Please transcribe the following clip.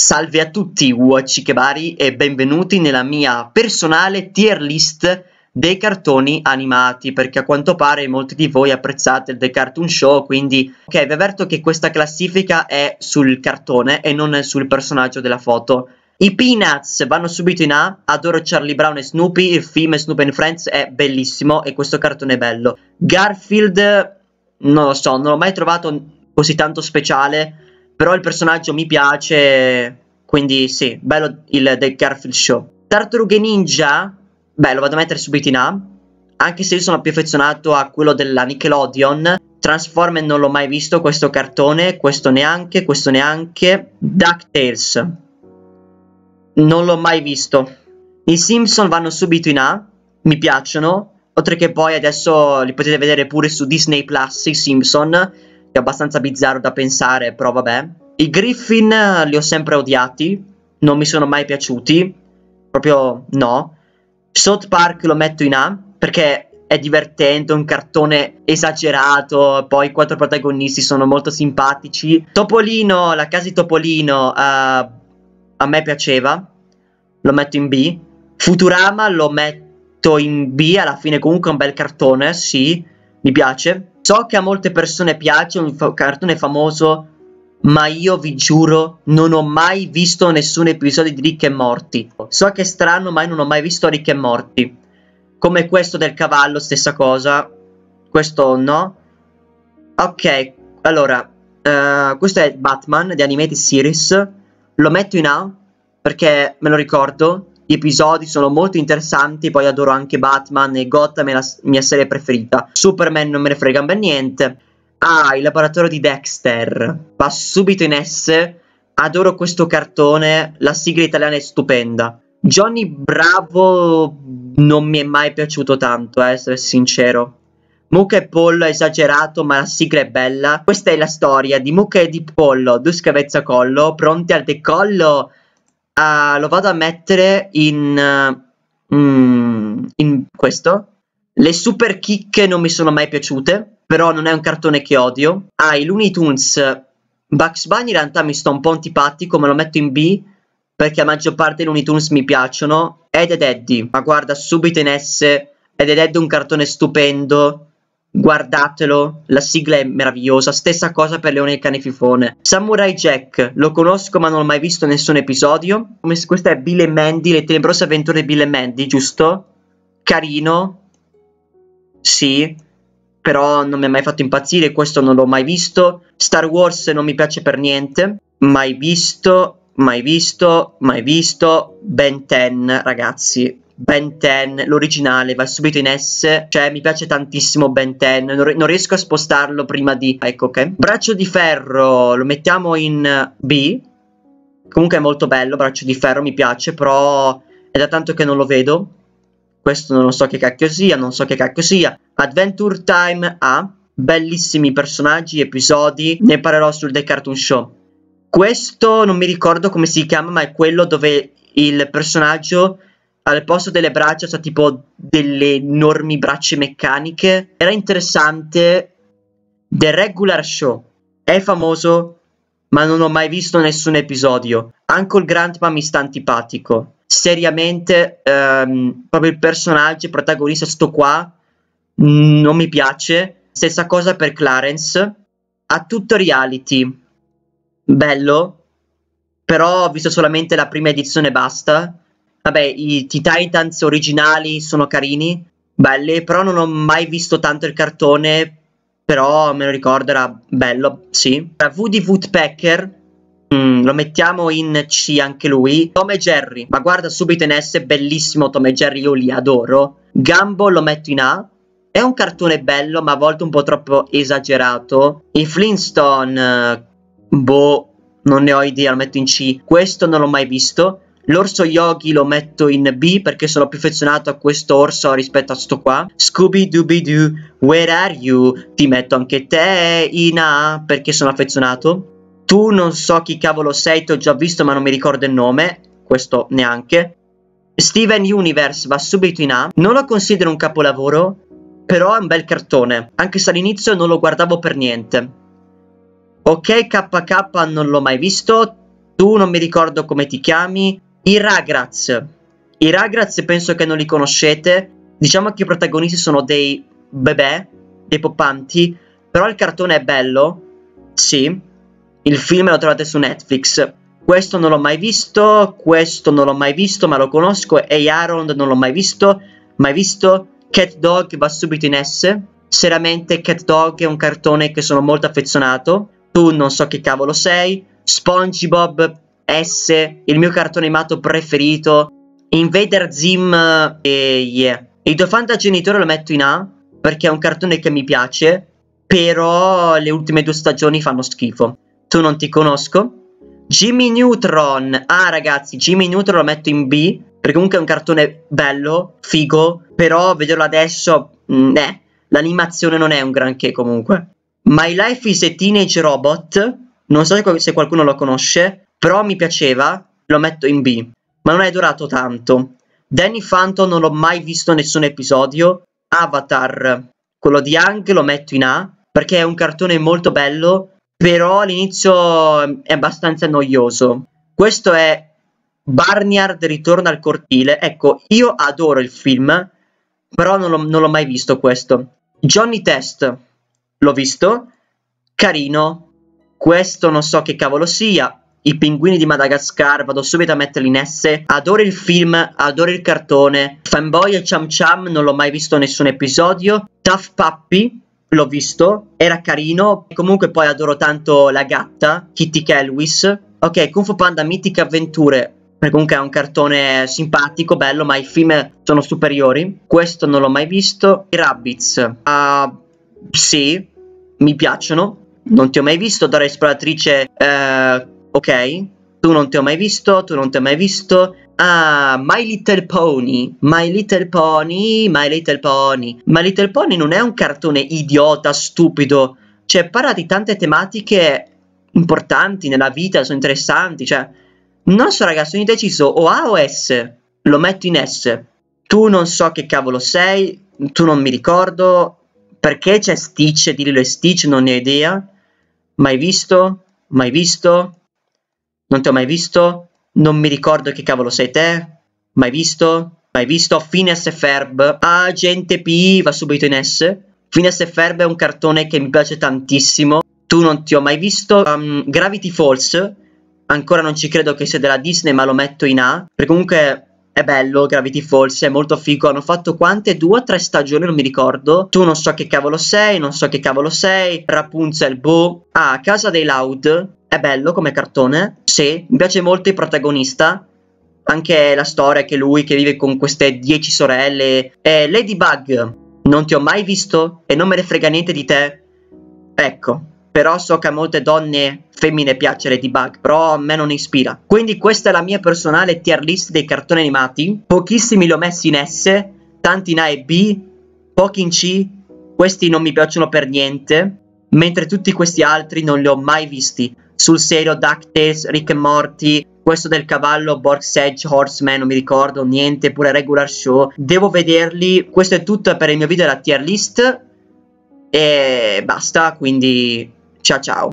Salve a tutti Watch Kebari e benvenuti nella mia personale tier list dei cartoni animati perché a quanto pare molti di voi apprezzate il The Cartoon Show quindi ok vi avverto che questa classifica è sul cartone e non sul personaggio della foto i Peanuts vanno subito in A, adoro Charlie Brown e Snoopy, il film Snoopy and Friends è bellissimo e questo cartone è bello Garfield non lo so, non l'ho mai trovato così tanto speciale però il personaggio mi piace, quindi sì, bello il The Garfield Show. Tartarughe Ninja, beh, lo vado a mettere subito in A, anche se io sono più affezionato a quello della Nickelodeon. Transformer non l'ho mai visto, questo cartone, questo neanche, questo neanche. DuckTales, non l'ho mai visto. I Simpson vanno subito in A, mi piacciono, oltre che poi adesso li potete vedere pure su Disney Plus, i Simpson, è abbastanza bizzarro da pensare, però vabbè. I Griffin eh, li ho sempre odiati, non mi sono mai piaciuti, proprio no. South Park lo metto in A perché è divertente, un cartone esagerato, poi i quattro protagonisti sono molto simpatici. Topolino, la casa di Topolino, uh, a me piaceva, lo metto in B. Futurama lo metto in B, alla fine comunque è un bel cartone, sì, mi piace. So che a molte persone piace un fa- cartone famoso, ma io vi giuro non ho mai visto nessun episodio di Rick e Morty. So che è strano, ma io non ho mai visto Rick e Morty. Come questo del cavallo, stessa cosa. Questo no. Ok, allora, uh, questo è Batman di Animated Series. Lo metto in A perché me lo ricordo gli episodi sono molto interessanti. Poi adoro anche Batman e Gotham è la mia serie preferita. Superman non me ne frega ben niente. Ah, il laboratorio di Dexter. Va subito in S. Adoro questo cartone. La sigla italiana è stupenda. Johnny Bravo non mi è mai piaciuto tanto, a eh, essere sincero. Mucca e Pollo è esagerato, ma la sigla è bella. Questa è la storia di Mucca e di Pollo, due scavezzacollo, pronti al decollo uh, lo vado a mettere in, uh, mm, in questo. Le super chicche non mi sono mai piaciute, però non è un cartone che odio. Ah, i Looney Tunes. Bugs Bunny in realtà mi sto un po' antipatico, me lo metto in B perché la maggior parte dei Looney Tunes mi piacciono. Ed è Eddie, ma guarda subito in S. Ed è Eddie un cartone stupendo Guardatelo, la sigla è meravigliosa, stessa cosa per Leone e il cane fifone. Samurai Jack, lo conosco ma non ho mai visto nessun episodio. Questa è Bill e Mandy, le tenebrose avventure di Bill e Mandy, giusto? Carino, sì, però non mi ha mai fatto impazzire, questo non l'ho mai visto. Star Wars non mi piace per niente, mai visto, mai visto, mai visto. Ben 10, ragazzi, Ben 10, l'originale, va subito in S, cioè mi piace tantissimo Ben 10, non, non riesco a spostarlo prima di... Ecco, ok. Braccio di ferro lo mettiamo in B, comunque è molto bello, braccio di ferro mi piace, però è da tanto che non lo vedo. Questo non so che cacchio sia, non so che cacchio sia. Adventure Time A, bellissimi personaggi, episodi, ne parlerò sul The Cartoon Show. Questo non mi ricordo come si chiama, ma è quello dove il personaggio al posto delle braccia c'ha tipo delle enormi braccia meccaniche. Era interessante. The Regular Show è famoso, ma non ho mai visto nessun episodio. il Grandpa mi sta antipatico. Seriamente, ehm, proprio il personaggio, il protagonista, sto qua, non mi piace. Stessa cosa per Clarence. A tutto reality. Bello. Però ho visto solamente la prima edizione e basta Vabbè, i, i Titans originali sono carini, belli, però non ho mai visto tanto il cartone, però me lo ricordo, era bello, sì. Woody Woodpecker, Mm, lo mettiamo in C anche lui. Tom e Jerry, ma guarda subito in S, bellissimo Tom e Jerry, io li adoro. Gambo lo metto in A. È un cartone bello, ma a volte un po' troppo esagerato. I Flintstone, boh, non ne ho idea, lo metto in C. Questo non l'ho mai visto. L'orso Yogi lo metto in B perché sono più affezionato a questo orso rispetto a sto qua. Scooby Dooby Doo, Where Are You? Ti metto anche te in A perché sono affezionato. Tu non so chi cavolo sei, ti ho già visto ma non mi ricordo il nome. Questo neanche. Steven Universe va subito in A. Non lo considero un capolavoro, però è un bel cartone. Anche se all'inizio non lo guardavo per niente. Ok, KK non l'ho mai visto. Tu non mi ricordo come ti chiami. I Ragraz. I Ragraz penso che non li conoscete. Diciamo che i protagonisti sono dei bebè, dei poppanti, però il cartone è bello. Sì, il film lo trovate su Netflix. Questo non l'ho mai visto, questo non l'ho mai visto, ma lo conosco. E Aaron non l'ho mai visto, mai visto. Cat Dog va subito in S. Seriamente, Cat Dog è un cartone che sono molto affezionato. Tu non so che cavolo sei. SpongeBob S, il mio cartone animato preferito, Invader Zim e yeah. Il tuo genitore lo metto in A perché è un cartone che mi piace, però le ultime due stagioni fanno schifo. Tu non ti conosco. Jimmy Neutron. Ah ragazzi, Jimmy Neutron lo metto in B perché comunque è un cartone bello, figo, però vederlo adesso, mm, eh, l'animazione non è un granché comunque. My Life is a Teenage Robot, non so se qualcuno lo conosce, però mi piaceva, lo metto in B. Ma non è durato tanto. Danny Phantom non l'ho mai visto nessun episodio. Avatar, quello di Hank, lo metto in A perché è un cartone molto bello, però all'inizio è abbastanza noioso. Questo è Barnyard ritorna al cortile. Ecco, io adoro il film, però non l'ho, mai visto questo. Johnny Test l'ho visto, carino. Questo non so che cavolo sia, i pinguini di Madagascar, vado subito a metterli in S. Adoro il film, adoro il cartone. Fanboy e Cham Cham non l'ho mai visto nessun episodio. Tough Puppy l'ho visto, era carino. Comunque poi adoro tanto la gatta, Kitty Kelwis. Ok, Kung Fu Panda Mythic Avventure. Perché comunque è un cartone simpatico, bello, ma i film sono superiori. Questo non l'ho mai visto. I Rabbids. Uh, ah, sì, mi piacciono. Non ti ho mai visto, Dora Esploratrice. Eh, ok? Tu non ti ho mai visto, tu non ti ho mai visto. Ah, My Little Pony, My Little Pony, My Little Pony. My Little Pony non è un cartone idiota, stupido. Cioè, parla di tante tematiche importanti nella vita, sono interessanti, cioè... Non so ragazzi, ho indeciso o A o S, lo metto in S. Tu non so che cavolo sei, tu non mi ricordo, perché c'è Stitch, Dillo è Stitch, non ne ho idea. Mai visto? Mai visto? Non ti ho mai visto? Non mi ricordo che cavolo sei te? Mai visto? Mai visto? Fines e Ferb. Ah, gente P va subito in S. Fines e Ferb è un cartone che mi piace tantissimo. Tu non ti ho mai visto? Um, Gravity Falls. Ancora non ci credo che sia della Disney, ma lo metto in A. Perché comunque è bello Gravity Falls, è molto figo. Hanno fatto quante? Due o tre stagioni, non mi ricordo. Tu non so che cavolo sei, non so che cavolo sei. Rapunzel, boh. Ah, Casa dei Loud è bello come cartone, sì, mi piace molto il protagonista, anche la storia che lui che vive con queste dieci sorelle. Eh, Ladybug, non ti ho mai visto e non me ne frega niente di te. Ecco, però so che a molte donne femmine piace Ladybug, però a me non ispira. Quindi questa è la mia personale tier list dei cartoni animati. Pochissimi li ho messi in S, tanti in A e B, pochi in C, questi non mi piacciono per niente, mentre tutti questi altri non li ho mai visti sul serio DuckTales, Rick e Morty, questo del cavallo, Borg Sedge, Horseman, non mi ricordo niente, pure Regular Show, devo vederli, questo è tutto per il mio video della tier list e basta, quindi ciao ciao.